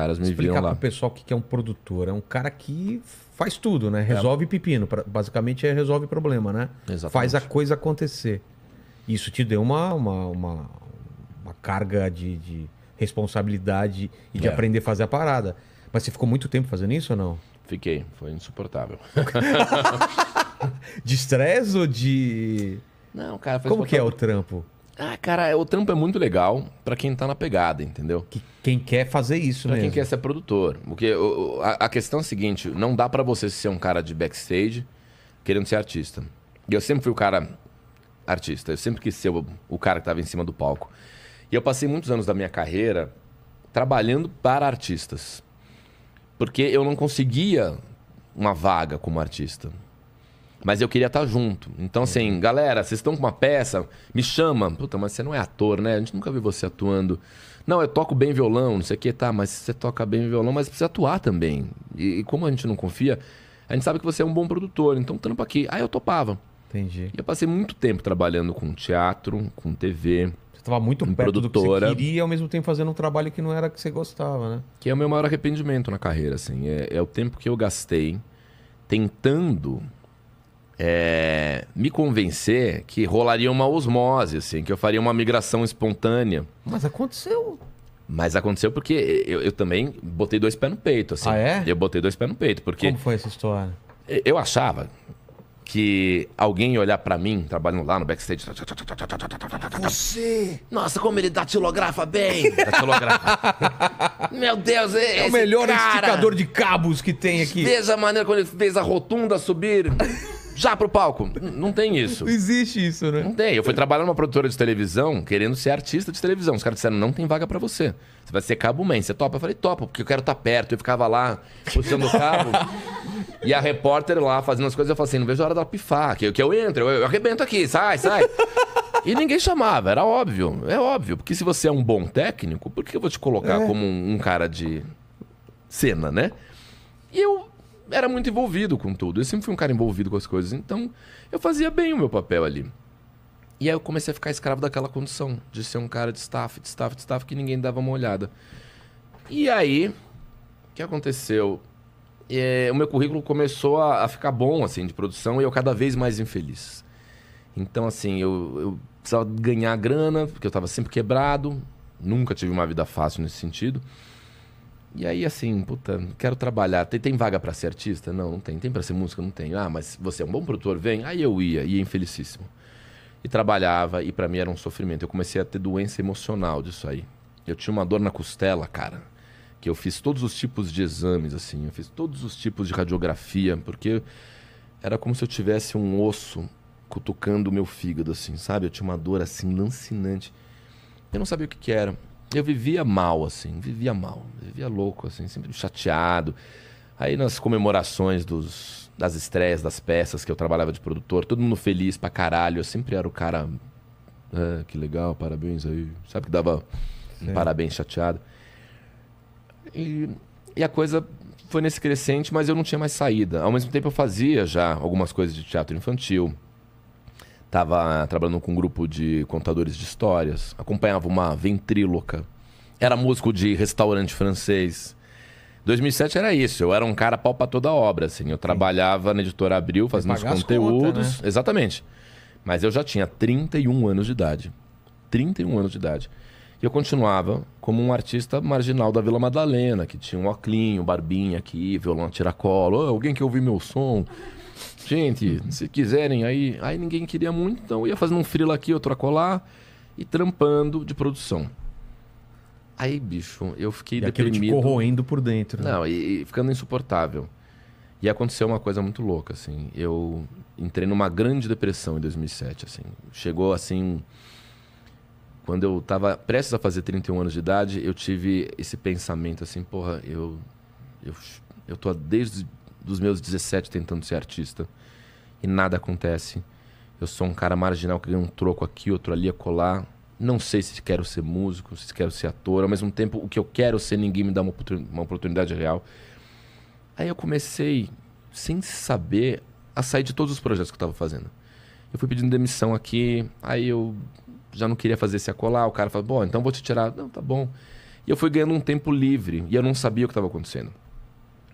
caras me Explicar viram lá. Explicar pro pessoal o que é um produtor. É um cara que faz tudo, né? É. Resolve é. pepino. Basicamente é resolve problema, né? Exatamente. Faz a coisa acontecer. Isso te deu uma, uma, uma, uma carga de, de, responsabilidade e de é. aprender a fazer a parada. Mas você ficou muito tempo fazendo isso ou não? Fiquei. Foi insuportável. de estresse ou de... Não, cara... Como que é o trampo? Ah, cara, o trampo é muito legal para quem tá na pegada, entendeu? Que, quem quer fazer isso pra quem quer ser produtor. Porque o, a, a, questão é a seguinte, não dá para você ser um cara de backstage querendo ser artista. E eu sempre fui o cara artista, eu sempre quis ser o, o cara que tava em cima do palco. E eu passei muitos anos da minha carreira trabalhando para artistas. Porque eu não conseguia uma vaga como artista. Mas eu queria estar tá junto. Então, assim, uhum. galera, vocês estão com uma peça, me chama. Puta, mas você não é ator, né? A gente nunca viu você atuando. Não, eu toco bem violão, não sei o que, tá, mas você toca bem violão, mas precisa atuar também. E, e, como a gente não confia, a gente sabe que você é um bom produtor, então trampa aqui. Aí eu topava. Entendi. E eu passei muito tempo trabalhando com teatro, com TV. Você estava muito perto produtora, do que você queria, ao mesmo tempo fazendo um trabalho que não era que você gostava, né? Que é o meu maior arrependimento na carreira, assim. é, é o tempo que eu gastei tentando é, me convencer que rolaria uma osmose, assim, que eu faria uma migração espontânea. Mas aconteceu. Mas aconteceu porque eu, eu também botei dois pés no peito, assim. Ah, é? Eu botei dois pés no peito, porque... Como foi essa história? Eu achava que alguém ia olhar para mim, trabalhando lá no backstage... Você! Nossa, como ele datilografa bem! datilografa. Meu Deus, É o melhor cara... esticador de cabos que tem aqui. Veja a maneira como ele fez a rotunda subir já pro palco. Não tem isso. Não existe isso, né? Não tem. Eu fui trabalhar numa produtora de televisão, querendo ser artista de televisão. Os caras disseram, não tem vaga para você. Você vai ser cabo man. Você topa? Eu falei, topa, porque eu quero estar tá perto. Eu ficava lá, puxando o cabo. e a repórter lá, fazendo as coisas, eu falei assim, não vejo a hora dela pifar. Que eu, que eu entro, eu, eu arrebento aqui, sai, sai. E ninguém chamava, era óbvio. É óbvio, porque se você é um bom técnico, por que eu vou te colocar é. como um, um cara de cena, né? E eu era muito envolvido com tudo. Eu sempre fui um cara envolvido com as coisas. Então, eu fazia bem o meu papel ali. E aí eu comecei a ficar escravo daquela condição de ser um cara de staff, de staff, de staff, que ninguém dava uma olhada. E aí, o que aconteceu? É, o meu currículo começou a, a, ficar bom, assim, de produção, e eu cada vez mais infeliz. Então, assim, eu, eu precisava ganhar grana, porque eu estava sempre quebrado. Nunca tive uma vida fácil nesse sentido. E aí, assim, puta, quero trabalhar. Tem, tem vaga para ser artista? Não, não tem. Tem para ser músico? Não tem. Ah, mas você é um bom produtor? Vem. Aí eu ia, ia infelicíssimo. E trabalhava, e para mim era um sofrimento. Eu comecei a ter doença emocional disso aí. Eu tinha uma dor na costela, cara, que eu fiz todos os tipos de exames, assim. Eu fiz todos os tipos de radiografia, porque era como se eu tivesse um osso cutucando o meu fígado, assim, sabe? Eu tinha uma dor, assim, lancinante. Eu não sabia o que, que era. Eu vivia mal, assim, vivia mal, vivia louco, assim, sempre chateado. Aí nas comemorações dos, das estreias, das peças que eu trabalhava de produtor, todo mundo feliz pra caralho, eu sempre era o cara. É, que legal, parabéns aí. Sabe que dava um parabéns chateado. E, e a coisa foi nesse crescente, mas eu não tinha mais saída. Ao mesmo tempo eu fazia já algumas coisas de teatro infantil Tava ah, trabalhando com um grupo de contadores de histórias. Acompanhava uma ventríloca. Era músico de restaurante francês. 2007 era isso. Eu era um cara pau pra toda obra, assim. Eu trabalhava na Editora Abril, fazendo os conteúdos. né? Exatamente. Mas eu já tinha 31 anos de idade. 31 anos de idade. E eu continuava como um artista marginal da Vila Madalena, que tinha um oclinho, barbinha aqui, violão tiracolo. Oh, alguém que ouvir meu som... Gente, se quiserem, aí, aí ninguém queria muito, então eu ia fazendo um frilo aqui, outro acolá e trampando de produção. Aí, bicho, eu fiquei e deprimido. corroendo por dentro. Né? Não, e, e ficando insuportável. E aconteceu uma coisa muito louca, assim. Eu entrei numa grande depressão em 2007, assim. Chegou assim quando eu estava prestes a fazer 31 anos de idade, eu tive esse pensamento assim, porra, eu eu, eu tô desde dos meus 17 tentando ser artista e nada acontece. Eu sou um cara marginal que ganha um troco aqui, outro ali, a colar. Não sei se quero ser músico, se quero ser ator. Ao mesmo tempo, o que eu quero ser, ninguém me dá uma, uma oportunidade real. Aí eu comecei, sem saber, a sair de todos os projetos que eu estava fazendo. Eu fui pedindo demissão aqui, aí eu já não queria fazer esse acolá. O cara falou, bom, então vou te tirar. Não, tá bom. E eu fui ganhando um tempo livre e eu não sabia o que estava acontecendo.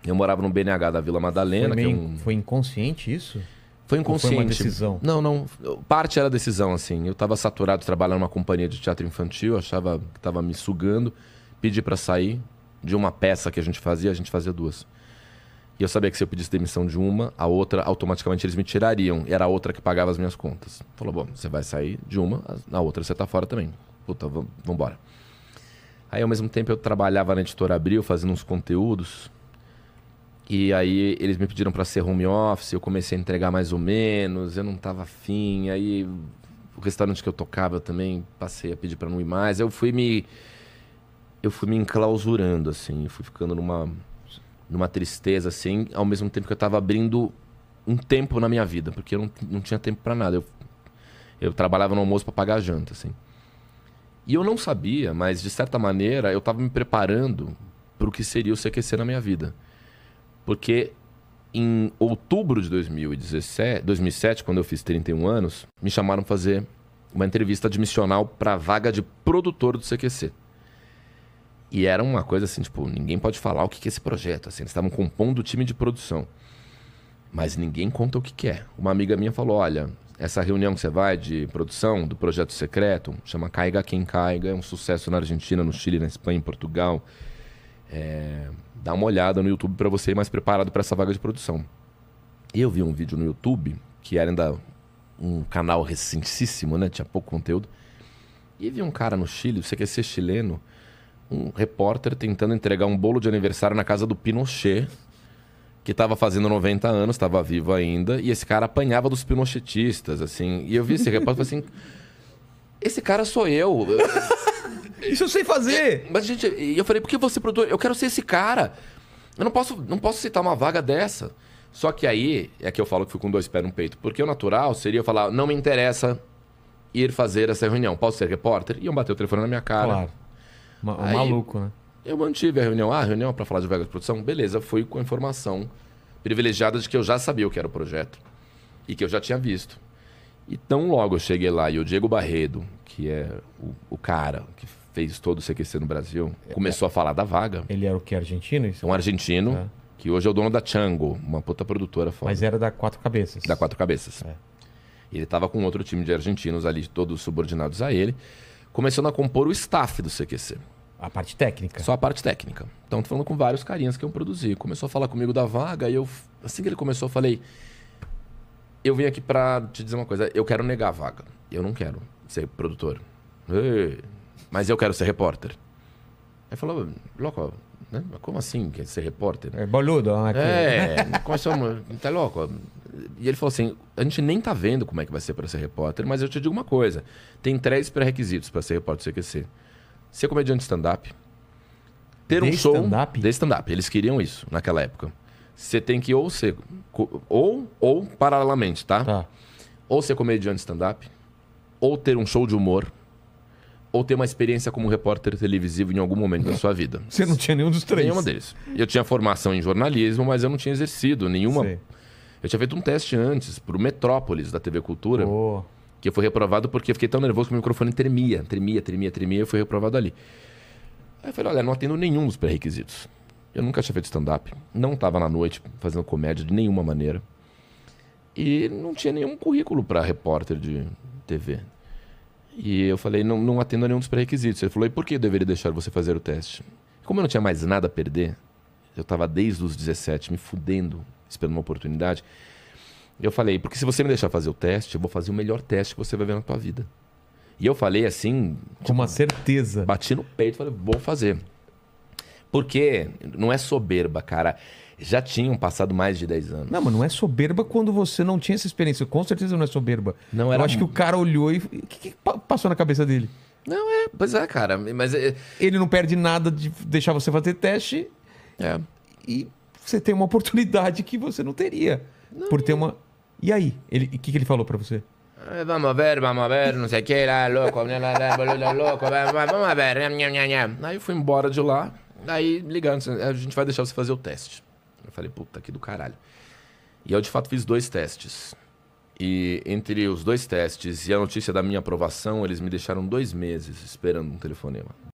Eu morava no BNH da Vila Madalena. Foi, é meio, é um... foi inconsciente isso? Foi inconsciente. Ou foi uma decisão? Não, não. Parte era decisão, assim. Eu estava saturado trabalhando numa companhia de teatro infantil, achava que estava me sugando. Pedi para sair de uma peça que a gente fazia, a gente fazia duas. E eu sabia que se eu pedisse demissão de uma, a outra, automaticamente eles me tirariam. Era a outra que pagava as minhas contas. Falou, bom, você vai sair de uma, na outra você tá fora também. Puta, vambora. Aí, ao mesmo tempo, eu trabalhava na Editora Abril, fazendo uns conteúdos. E aí eles me pediram para ser home office, eu comecei a entregar mais ou menos, eu não tava afim. Aí o restaurante que eu tocava eu também passei a pedir para não ir mais. Eu fui me eu fui me enclausurando assim, fui ficando numa numa tristeza assim, ao mesmo tempo que eu tava abrindo um tempo na minha vida, porque eu não, não tinha tempo para nada. Eu eu trabalhava no almoço para pagar a janta assim. E eu não sabia, mas de certa maneira eu tava me preparando para o que seria o CQC na minha vida. Porque em outubro de 2017, 2007, quando eu fiz 31 anos, me chamaram para fazer uma entrevista admissional para a vaga de produtor do CQC. E era uma coisa assim, tipo, ninguém pode falar o que, é esse projeto. Assim, eles estavam compondo o time de produção. Mas ninguém conta o que é. Uma amiga minha falou: olha, essa reunião que você vai de produção do projeto secreto, chama Caiga Quem Caiga, é um sucesso na Argentina, no Chile, na Espanha, em Portugal. É, dá uma olhada no YouTube para você ir mais preparado para essa vaga de produção. E eu vi um vídeo no YouTube, que era ainda um canal recentíssimo, né? Tinha pouco conteúdo. E vi um cara no Chile, você quer ser chileno, um repórter tentando entregar um bolo de aniversário na casa do Pinochet, que estava fazendo 90 anos, estava vivo ainda, e esse cara apanhava dos pinochetistas, assim. E eu vi esse repórter e falei assim: esse cara sou eu. Isso eu sei fazer. Mas, gente, eu falei, por que você produz Eu quero ser esse cara. Eu não posso, não posso citar uma vaga dessa. Só que aí é que eu falo que fui com dois pés no peito. Porque o natural seria eu falar, não me interessa ir fazer essa reunião. Posso ser repórter? Iam bater o telefone na minha cara. Claro. Ma aí, maluco, né? Eu mantive a reunião. Ah, a reunião para falar de Vegas Produção? Beleza, fui com a informação privilegiada de que eu já sabia o que era o projeto. E que eu já tinha visto. E tão logo eu cheguei lá e o Diego Barredo, que é o, o cara que fez todo o CQC no Brasil, é, começou é. a falar da vaga. Ele era o que? Argentino? Isso? Um argentino, é. que hoje é o dono da Chango, uma puta produtora foda. Mas era da Quatro Cabeças. Da Quatro Cabeças. É. Ele estava com outro time de argentinos ali, todos subordinados a ele, começando a compor o staff do CQC. A parte técnica? Só a parte técnica. Então, tô falando com vários carinhas que eu produzi. Começou a falar comigo da vaga e eu, assim que ele começou, eu falei: Eu vim aqui pra te dizer uma coisa, eu quero negar a vaga. Eu não quero ser produtor mas eu quero ser repórter. Aí falou, louco, né? como assim quer é ser repórter? É boludo. Aqui. Né? É, começou, tá louco? E ele falou assim, a gente nem tá vendo como é que vai ser para ser repórter, mas eu te digo uma coisa, tem três pré-requisitos para ser repórter do CQC. Ser comediante stand-up, ter de um show... Stand de stand-up? eles queriam isso naquela época. Você tem que ou ser... Ou, ou paralelamente, tá? tá. Ou ser comediante stand-up, ou ter um show de humor ou ter uma experiência como repórter televisivo em algum momento da sua vida. Você não tinha nenhum dos três? Nenhuma deles. Eu tinha formação em jornalismo, mas eu não tinha exercido nenhuma. Eu tinha feito um teste antes para o Metrópolis da TV Cultura, oh. que eu fui reprovado porque eu fiquei tão nervoso que o microfone tremia, tremia, tremia, tremia, e fui reprovado ali. Aí eu falei: olha, não atendo nenhum dos pré-requisitos. Eu nunca tinha feito stand-up, não estava na noite fazendo comédia de nenhuma maneira. E não tinha nenhum currículo para repórter de TV. E eu falei, não, não atendo a nenhum dos pré-requisitos. Ele falou, e por que eu deveria deixar você fazer o teste? Como eu não tinha mais nada a perder, eu estava desde os 17 me fudendo, esperando uma oportunidade. Eu falei, porque se você me deixar fazer o teste, eu vou fazer o melhor teste que você vai ver na tua vida. E eu falei assim. Com uma certeza. Bati no peito, falei, vou fazer. Porque não é soberba, cara já tinham passado mais de 10 anos. Não, mas não é soberba quando você não tinha essa experiência. Com certeza não é soberba. Não era... Eu acho que o cara olhou e. O que, que passou na cabeça dele? Não, é. Pois é, cara. Mas. É, ele não perde nada de deixar você fazer teste. É. E você tem uma oportunidade que você não teria. Não, por ter uma. E aí? O que, que ele falou para você? É, vamos ver, vamos ver, não sei o que, lá, louco, lá, louco, vamos ver. Aí eu fui embora de lá, aí ligando, a gente vai deixar você fazer o teste. Falei, puta que do caralho. E eu de fato fiz dois testes. E entre os dois testes e a notícia da minha aprovação, eles me deixaram dois meses esperando um telefonema.